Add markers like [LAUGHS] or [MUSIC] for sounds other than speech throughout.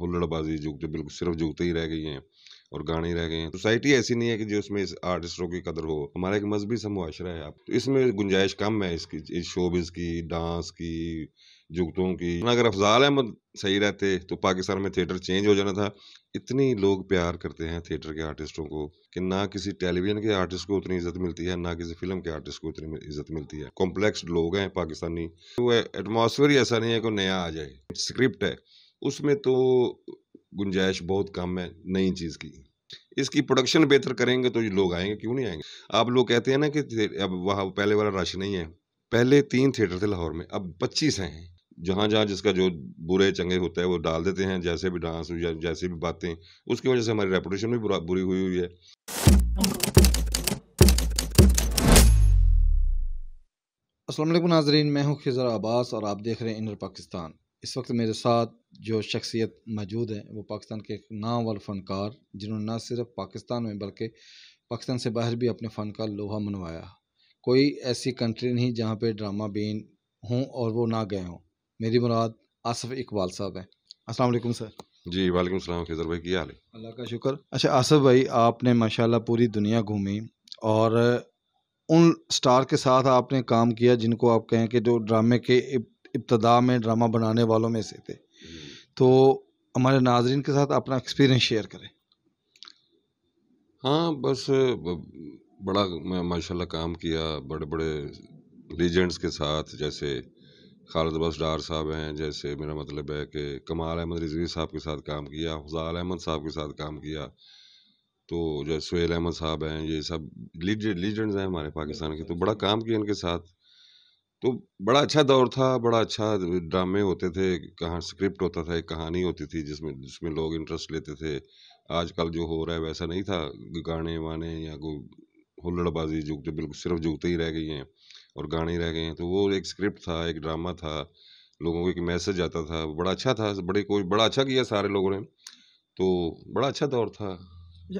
हुल्लड़बाजी जुगते तो बिल्कुल सिर्फ जुगते ही रह गई हैं और गाने रह गए हैं सोसाइटी ऐसी नहीं है कि जो उसमें इस आर्टिस्टों की कदर हो हमारा एक मजहबी समुआशरा है आप तो इसमें गुंजाइश कम है इसकी इस शोबिस की डांस की जुगतों की अगर अफजाल अहमद सही रहते तो पाकिस्तान में थिएटर चेंज हो जाना था इतनी लोग प्यार करते हैं थिएटर के आर्टिस्टों को कि ना किसी टेलीविजन के आर्टिस्ट को उतनी इज्जत मिलती है ना किसी फिल्म के आर्टिस्ट को उतनी इज्जत मिलती है कॉम्प्लेक्स लोग हैं पाकिस्तानी तो वो एटमोसफेयर ही ऐसा नहीं है कि नया आ जाए स्क्रिप्ट है उसमें तो गुंजाइश बहुत कम है नई चीज़ की इसकी प्रोडक्शन बेहतर करेंगे तो लोग आएंगे क्यों नहीं आएंगे आप लोग कहते हैं ना कि अब वहाँ पहले वाला रश नहीं है पहले तीन थिएटर थे लाहौर में अब पच्चीस हैं जहाँ जहाँ जिसका जो बुरे चंगे होता है वो डाल देते हैं जैसे भी डांस या जैसे भी बातें उसकी वजह से हमारी रेपुटेशन भी बुरी हुई हुई है असलम नाजरीन मैं हूँ खिजर अब्बास और आप देख रहे हैं इनर पाकिस्तान इस वक्त मेरे साथ जो शख्सियत मौजूद है वो पाकिस्तान के एक नामवर फ़नकार जिन्होंने ना सिर्फ पाकिस्तान में बल्कि पाकिस्तान से बाहर भी अपने फ़न का लोहा मनवाया कोई ऐसी कंट्री नहीं जहाँ पे ड्रामा बीन हों और वो ना गए हों मेरी मुराद आसफ़ इकबाल साहब हैं असलम सर जी वालेकुम सलाम खेजर भाई की हाल है अल्लाह का शुक्र अच्छा आसफ़ भाई आपने माशाल्लाह पूरी दुनिया घूमी और उन स्टार के साथ आपने काम किया जिनको आप कहें कि जो ड्रामे के इब्तदा में ड्रामा बनाने वालों में से थे तो हमारे नाजरन के साथ अपना एक्सपीरियंस शेयर करें हाँ बस बड़ा मैं माशाल्लाह काम किया बड़े बड़े लीजेंड्स के साथ जैसे खालिद बस डार साहब हैं जैसे मेरा मतलब है कि कमाल अहमद रिजवी साहब के साथ काम किया हजाल अहमद साहब के साथ काम किया तो जैसे सुहेल अहमद साहब हैं ये सब लीजेंड्स हैं हमारे पाकिस्तान के तो बड़ा काम किया इनके साथ तो बड़ा अच्छा दौर था बड़ा अच्छा ड्रामे होते थे कहाँ स्क्रिप्ट होता था एक कहानी होती थी जिसमें जिसमें लोग इंटरेस्ट लेते थे आजकल जो हो रहा है वैसा नहीं था गाने वाने या कोई हुल्लड़बाजी जुग जो बिल्कुल सिर्फ जुगते ही रह गई हैं और गाने रह गए हैं तो वो एक स्क्रिप्ट था एक ड्रामा था लोगों को एक मैसेज आता था बड़ा अच्छा था बड़े कोई बड़ा अच्छा किया सारे लोगों ने तो बड़ा अच्छा दौर था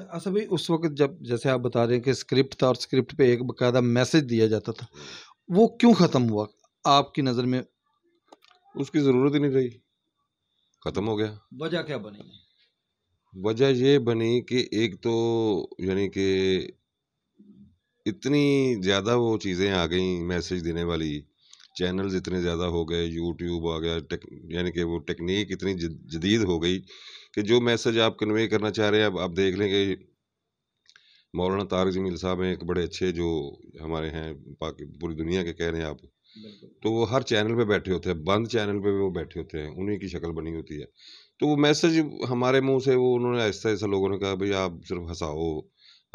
अच्छा भाई उस वक्त जब जैसे आप बता रहे हैं कि स्क्रिप्ट था और स्क्रिप्ट पे एक बकायदा मैसेज दिया जाता था वो क्यों ख़त्म हुआ आपकी नज़र में उसकी ज़रूरत ही नहीं रही ख़त्म हो गया वजह क्या बनी वजह ये बनी कि एक तो यानी कि इतनी ज़्यादा वो चीज़ें आ गई मैसेज देने वाली चैनल्स इतने ज़्यादा हो गए यूट्यूब आ गया यानी कि वो टेक्निक इतनी जदीद हो गई कि जो मैसेज आप कन्वे करना चाह रहे हैं अब आप देख लेंगे मौलाना तारक जमील साहब हैं एक बड़े अच्छे जो हमारे हैं बाकी पूरी दुनिया के कह रहे हैं आप तो वो हर चैनल पे बैठे होते हैं बंद चैनल पे वो बैठे होते हैं उन्हीं की शक्ल बनी होती है तो वो मैसेज हमारे मुंह से वो उन्होंने ऐसा ऐसा लोगों ने कहा भाई आप सिर्फ हंसाओ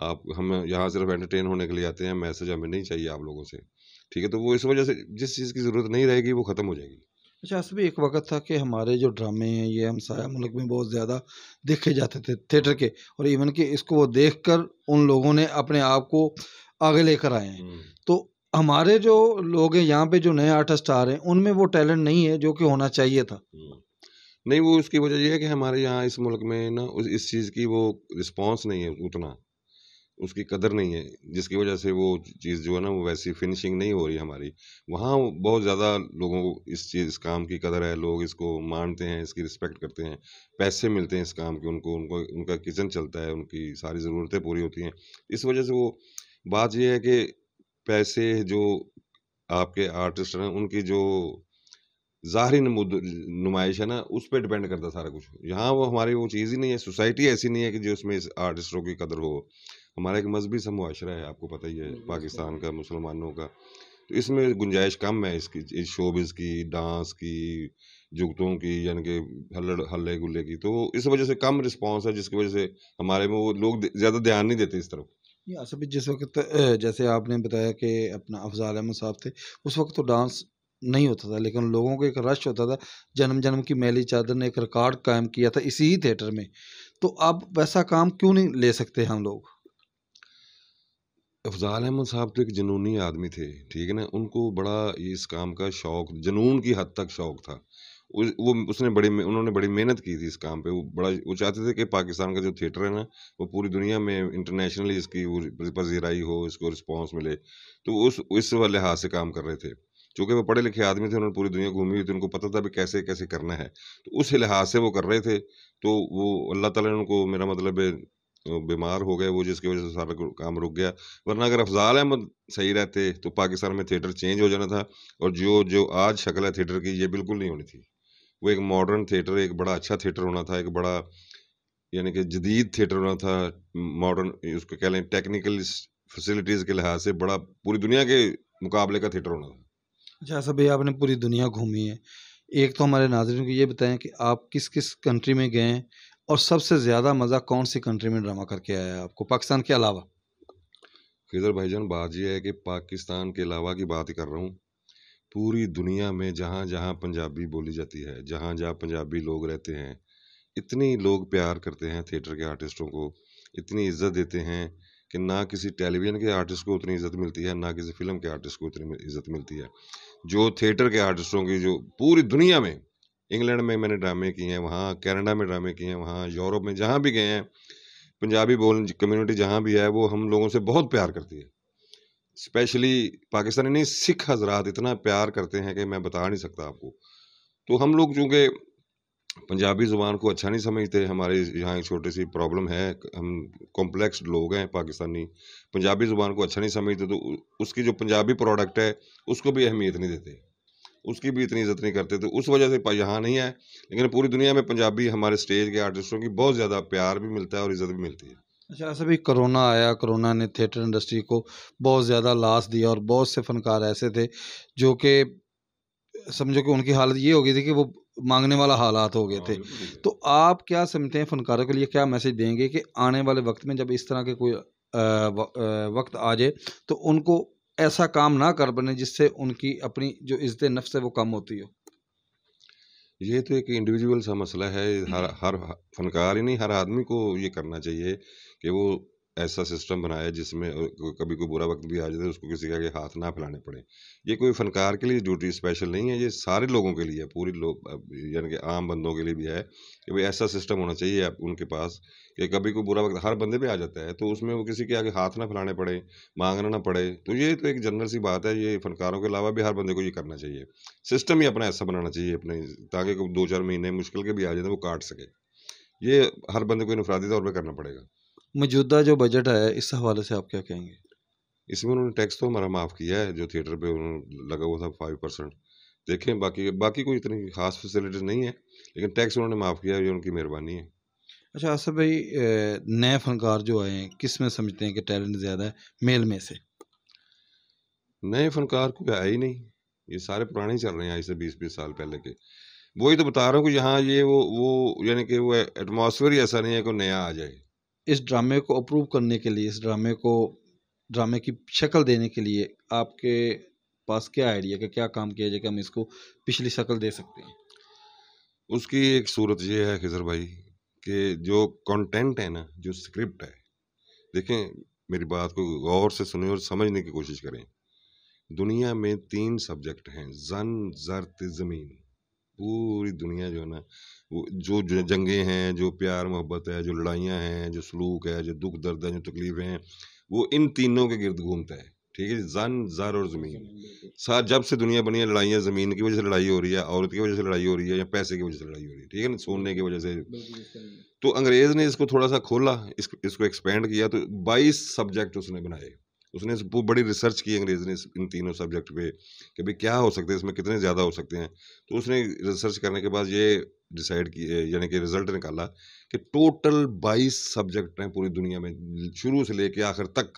आप हम यहाँ सिर्फ एंटरटेन होने के लिए आते हैं मैसेज हमें नहीं चाहिए आप लोगों से ठीक है तो वो इस वजह से जिस चीज़ की ज़रूरत नहीं रहेगी वो ख़त्म हो जाएगी अच्छा ऐसा भी एक वक्त था कि हमारे जो ड्रामे हैं ये हम हमसाया मुल्क में बहुत ज़्यादा देखे जाते थे थिएटर के और इवन कि इसको वो देख कर उन लोगों ने अपने आप को आगे लेकर आए हैं तो हमारे जो लोग हैं यहाँ पे जो नए आर्टिस्ट आ रहे हैं उनमें वो टैलेंट नहीं है जो कि होना चाहिए था नहीं वो उसकी वजह यह है कि हमारे यहाँ इस मुल्क में ना इस चीज़ की वो रिस्पॉन्स नहीं है उतना उसकी कदर नहीं है जिसकी वजह से वो चीज़ जो है ना वो वैसी फिनिशिंग नहीं हो रही हमारी वहाँ बहुत ज़्यादा लोगों को इस चीज़ इस काम की कदर है लोग इसको मानते हैं इसकी रिस्पेक्ट करते हैं पैसे मिलते हैं इस काम के उनको उनको उनका किचन चलता है उनकी सारी ज़रूरतें पूरी होती हैं इस वजह से वो बात यह है कि पैसे जो आपके आर्टिस्ट हैं उनकी जो ज़ाहरी नुमाइश है ना उस पर डिपेंड करता सारा कुछ यहाँ वो हमारी वो चीज़ ही नहीं है सोसाइटी ऐसी नहीं है कि जो उसमें इस आर्टिस्टों की कदर हो हमारा एक मजहबी सा मुआरा है आपको पता ही है पाकिस्तान का मुसलमानों का तो इसमें गुंजाइश कम है इसकी इस शोबिस की डांस की जुगतों की यानी कि हल्ड़ हल्ले गुल्ले की तो इस वजह से कम रिस्पांस है जिसकी वजह से हमारे में वो लोग ज़्यादा ध्यान नहीं देते इस तरफ आसफ जिस वक्त जैसे आपने बताया कि अपना अफजाल अहमद साहब थे उस वक्त तो डांस नहीं होता था लेकिन लोगों को एक रश होता था जन्म जन्म की मैली चादर ने एक रिकॉर्ड कायम किया था इसी थिएटर में तो अब वैसा काम क्यों नहीं ले सकते हम लोग अफ़ज़ाल अहमद साहब तो एक जुनूनी आदमी थे ठीक है ना उनको बड़ा इस काम का शौक जुनून की हद तक शौक था उस- वो उसने बड़ी उन्होंने बड़ी मेहनत की थी इस काम पे वो बड़ा वो चाहते थे कि पाकिस्तान का जो थिएटर है ना वो पूरी दुनिया में इंटरनेशनली इसकी वो पजीराई हो इसको रिस्पांस मिले तो उस इस वाले लिहाज से काम कर रहे थे क्योंकि वो पढ़े लिखे आदमी थे उन्होंने पूरी दुनिया घूमी हुई थी उनको पता था भी कैसे कैसे करना है तो उस लिहाज से वो कर रहे थे तो वो अल्लाह तला ने उनको मेरा मतलब है बीमार हो गए वो जिसकी वजह से सारा काम रुक गया वरना अगर अफजाल अहमद सही रहते तो पाकिस्तान में थिएटर चेंज हो जाना था और जो जो आज शक्ल है थिएटर की ये बिल्कुल नहीं होनी थी वो एक मॉडर्न थिएटर एक बड़ा अच्छा थिएटर होना था एक बड़ा यानी कि जदीद थिएटर होना था मॉडर्न उसको कह लें टेक्निकल फैसिलिटीज़ के लिहाज से बड़ा पूरी दुनिया के मुकाबले का थिएटर होना था जैसा भैया आपने पूरी दुनिया घूमी है एक तो हमारे नाजरन को ये बताएं कि आप किस किस कंट्री में गए हैं और सबसे ज़्यादा मज़ा कौन सी कंट्री में ड्रामा करके आया है आपको पाकिस्तान के अलावा खिदर भाईजान बात यह है कि पाकिस्तान के अलावा की बात कर रहा हूँ पूरी दुनिया में जहाँ जहाँ पंजाबी बोली जाती है जहाँ जहाँ पंजाबी लोग रहते हैं इतनी लोग प्यार करते हैं थिएटर के आर्टिस्टों को इतनी इज्जत देते हैं कि ना किसी टेलीविज़न के आर्टिस्ट को उतनी इज्जत मिलती है ना किसी फिल्म के आर्टिस्ट को उतनी इज्जत मिलती है जो थिएटर के आर्टिस्टों की जो पूरी दुनिया में इंग्लैंड में मैंने ड्रामे किए हैं वहाँ कैनेडा में ड्रामे किए हैं वहाँ यूरोप में जहाँ भी गए हैं पंजाबी बोल कम्युनिटी जहाँ भी है वो हम लोगों से बहुत प्यार करती है स्पेशली पाकिस्तानी नहीं सिख हजरात इतना प्यार करते हैं कि मैं बता नहीं सकता आपको तो हम लोग चूँकि पंजाबी ज़ुबान को अच्छा नहीं समझते हमारे यहाँ एक छोटी सी प्रॉब्लम है हम कॉम्प्लेक्स लोग हैं पाकिस्तानी पंजाबी ज़ुबान को अच्छा नहीं समझते तो उसकी जो पंजाबी प्रोडक्ट है उसको भी अहमियत नहीं देते उसकी भी इतनी इज़्ज़त नहीं करते तो उस वजह से यहाँ नहीं आए लेकिन पूरी दुनिया में पंजाबी हमारे स्टेज के आर्टिस्टों की बहुत ज़्यादा प्यार भी मिलता है और इज़्ज़त भी मिलती है अच्छा ऐसा भी कोरोना आया कोरोना ने थिएटर इंडस्ट्री को बहुत ज़्यादा लाश दिया और बहुत से फनकार ऐसे थे जो कि समझो कि उनकी हालत ये हो गई थी कि वो मांगने वाला हालात हो गए हाँ, थे तो आप क्या समझते हैं फनकारों के लिए क्या मैसेज देंगे कि आने वाले वक्त में जब इस तरह के कोई वक्त आ जाए तो उनको ऐसा काम ना कर बने जिससे उनकी अपनी जो इज्जत नफ्स है वो कम होती हो ये तो एक इंडिविजुअल सा मसला है हम्म। हर हर फनकार ही नहीं हर आदमी को ये करना चाहिए कि वो ऐसा सिस्टम बनाया जिसमें कभी कोई बुरा वक्त भी आ जाए उसको किसी के आगे हाथ ना फैलाने पड़े ये कोई फनकार के लिए ड्यूटी स्पेशल नहीं है ये सारे लोगों के लिए है पूरी लोग यानी कि आम बंदों के लिए भी है कि भाई ऐसा सिस्टम होना चाहिए आप उनके पास कि कभी कोई बुरा वक्त हर बंदे पे आ जाता है तो उसमें वो किसी के आगे हाथ ना फैलाने पड़े मांगना ना पड़े तो ये तो एक जनरल सी बात है ये फनकारों के अलावा भी हर बंदे को ये करना चाहिए सिस्टम ही अपना ऐसा बनाना चाहिए अपने ताकि दो चार महीने मुश्किल के भी आ जाए तो वो काट सके ये हर बंदे को इनफरादी तौर पर करना पड़ेगा मौजूदा जो बजट आया है इस हवाले से आप क्या कहेंगे इसमें उन्होंने टैक्स तो हमारा माफ़ किया है जो थिएटर पे उन्होंने लगा हुआ था फाइव परसेंट देखें बाकी बाकी कोई इतनी खास फैसिलिटीज नहीं है लेकिन टैक्स उन्होंने माफ़ किया है ये उनकी मेहरबानी है अच्छा आसफ भाई नए फनकार जो आए हैं किस में समझते हैं कि टैलेंट ज़्यादा है मेल में से नए फनकार कोई आए ही नहीं ये सारे पुराने ही चल रहे हैं आज से बीस बीस साल पहले के वही तो बता रहा हूँ कि यहाँ ये वो वो यानी कि वो एटमोसफेयर ही ऐसा नहीं है कि नया आ जाए इस ड्रामे को अप्रूव करने के लिए इस ड्रामे को ड्रामे की शक्ल देने के लिए आपके पास क्या आइडिया का क्या काम किया जाए कि हम इसको पिछली शक्ल दे सकते हैं उसकी एक सूरत यह है खिजर भाई कि जो कंटेंट है ना जो स्क्रिप्ट है देखें मेरी बात को गौर से सुने और समझने की कोशिश करें दुनिया में तीन सब्जेक्ट हैं जन जरत ज़मीन पूरी दुनिया जो है ना जो जंगे हैं जो प्यार मोहब्बत है जो लड़ाइयाँ हैं जो सलूक है जो दुख दर्द है जो तकलीफ़ें हैं वो इन तीनों के गिरद घूमता है ठीक है जन ज़र और ज़मीन साथ जब से दुनिया बनी है लड़ाइयाँ ज़मीन की वजह से लड़ाई हो रही है औरत की वजह से लड़ाई हो रही है या पैसे की वजह से लड़ाई हो रही है ठीक है ना सोने की वजह से तो अंग्रेज़ ने इसको थोड़ा सा खोला इस, इसको एक्सपेंड किया तो बाईस सब्जेक्ट उसने बनाए उसने वो बड़ी रिसर्च की अंग्रेज ने इन तीनों सब्जेक्ट पे कि भाई क्या हो सकते हैं इसमें कितने ज़्यादा हो सकते हैं तो उसने रिसर्च करने के बाद ये डिसाइड की यानी कि रिजल्ट निकाला कि टोटल बाईस सब्जेक्ट हैं पूरी दुनिया में शुरू से लेके आखिर तक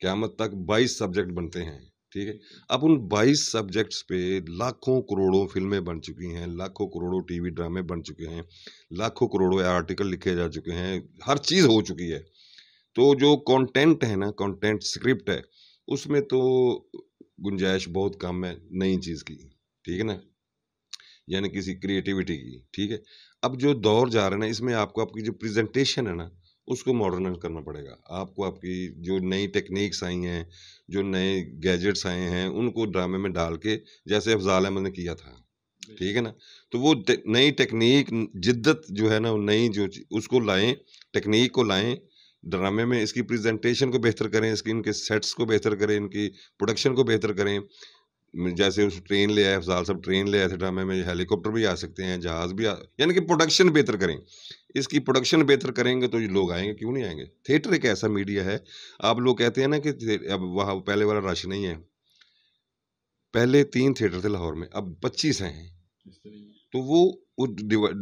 क़्यामत तक बाईस सब्जेक्ट बनते हैं ठीक है अब उन 22 सब्जेक्ट्स पे लाखों करोड़ों फिल्में बन चुकी हैं लाखों करोड़ों टीवी ड्रामे बन चुके हैं लाखों करोड़ों आर्टिकल लिखे जा चुके हैं हर चीज़ हो चुकी है तो जो कंटेंट है ना कंटेंट स्क्रिप्ट है उसमें तो गुंजाइश बहुत कम है नई चीज़ की ठीक है ना यानी किसी क्रिएटिविटी की ठीक है अब जो दौर जा रहे हैं ना इसमें आपको आपकी जो प्रेजेंटेशन है ना उसको मॉडर्नाइज करना पड़ेगा आपको आपकी जो नई टेक्निक्स आई हैं जो नए गैजेट्स आए हैं उनको ड्रामे में डाल के जैसे अफजाल अहमद ने किया था ठीक है ना तो वो नई टेक्निक जिद्दत जो है ना नई जो उसको लाएं टेक्निक को लाएं ड्रामे में इसकी प्रेजेंटेशन को बेहतर करें इसकी इनके सेट्स को बेहतर करें इनकी प्रोडक्शन को बेहतर करें जैसे उस ट्रेन ले आए अफजाल साहब ट्रेन ले आए थे ड्रामे में हेलीकॉप्टर भी आ सकते हैं जहाज़ भी आ यानी कि प्रोडक्शन बेहतर करें इसकी प्रोडक्शन बेहतर करेंगे तो लोग आएंगे क्यों नहीं आएंगे थिएटर एक ऐसा मीडिया है आप लोग कहते हैं ना कि अब वहाँ पहले वाला रश नहीं है पहले तीन थिएटर थे लाहौर में अब पच्चीस हैं तो वो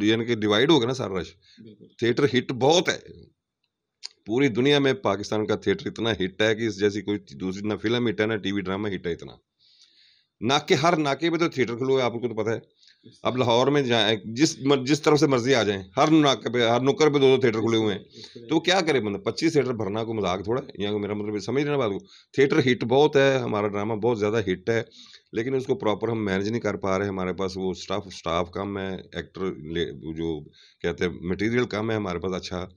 यानी कि डिवाइड होगा ना सारा रश थिएटर हिट बहुत है पूरी दुनिया में पाकिस्तान का थिएटर इतना हिट है कि इस जैसी कोई दूसरी ना फिल्म हिट है ना टीवी ड्रामा हिट है इतना नाके हर नाके में तो थिएटर खुले है आपको तो पता है अब लाहौर में जाए जिस जिस तरफ से मर्जी आ जाए हर नाके पे हर नुक्कर पे दो दो थिएटर खुले हुए हैं तो क्या करें मतलब पच्चीस थिएटर भरना को मजाक थोड़ा या मेरा मतलब समझ रहे बात को थिएटर हिट बहुत है हमारा ड्रामा बहुत ज़्यादा हिट है लेकिन उसको प्रॉपर हम मैनेज नहीं कर पा रहे हमारे पास वो स्टाफ स्टाफ कम है एक्टर जो कहते हैं मटीरियल कम है हमारे पास अच्छा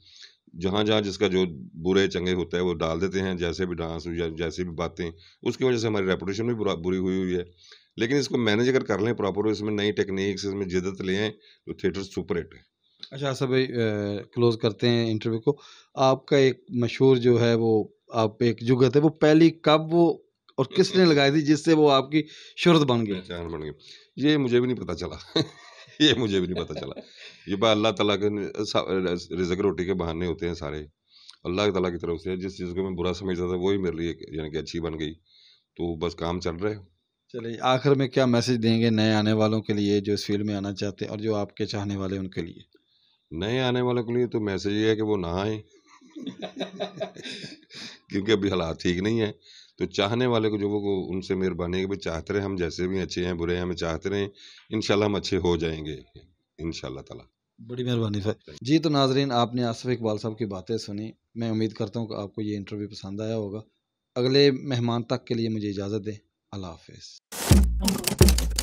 जहाँ जहाँ जिसका जो बुरे चंगे होता है वो डाल देते हैं जैसे भी डांस या जैसे भी बातें उसकी वजह से हमारी रेपुटेशन भी बुरा बुरी हुई हुई है लेकिन इसको मैनेज अगर कर लें प्रॉपर इसमें नई टेक्निक्स इसमें जिदत ले आएँ तो थिएटर सुपर हिट है अच्छा सब भाई क्लोज़ करते हैं इंटरव्यू को आपका एक मशहूर जो है वो आप एक जुगत है तो वो पहली कब वो और किसने [LAUGHS] लगाई थी जिससे वो आपकी शुरत बन गई बन गई ये मुझे भी नहीं पता चला [LAUGHS] ये मुझे भी नहीं पता चला ये बात अल्लाह तला के रिजक रोटी के बहाने होते हैं सारे अल्लाह तला की तरफ से जिस चीज़ को मैं बुरा समझता था वही मेरे लिए यानी कि अच्छी बन गई तो बस काम चल रहे चलिए आखिर में क्या मैसेज देंगे नए आने वालों के लिए जो इस फील्ड में आना चाहते हैं और जो आपके चाहने वाले उनके लिए नए आने वालों के लिए तो मैसेज ये है कि वो ना आए [LAUGHS] क्योंकि अभी हालात ठीक नहीं है तो चाहने वाले को जो वो उनसे मेहरबानी है कि चाहते रहे हम जैसे भी अच्छे हैं बुरे हैं हमें चाहते रहें इन हम अच्छे हो जाएंगे इन तला बड़ी मेहरबानी सर जी तो नाजरीन आपने आसफ़ इकबाल साहब की बातें सुनी मैं उम्मीद करता हूँ कि आपको ये इंटरव्यू पसंद आया होगा अगले मेहमान तक के लिए मुझे इजाज़त दें अल्लाह हाफिज़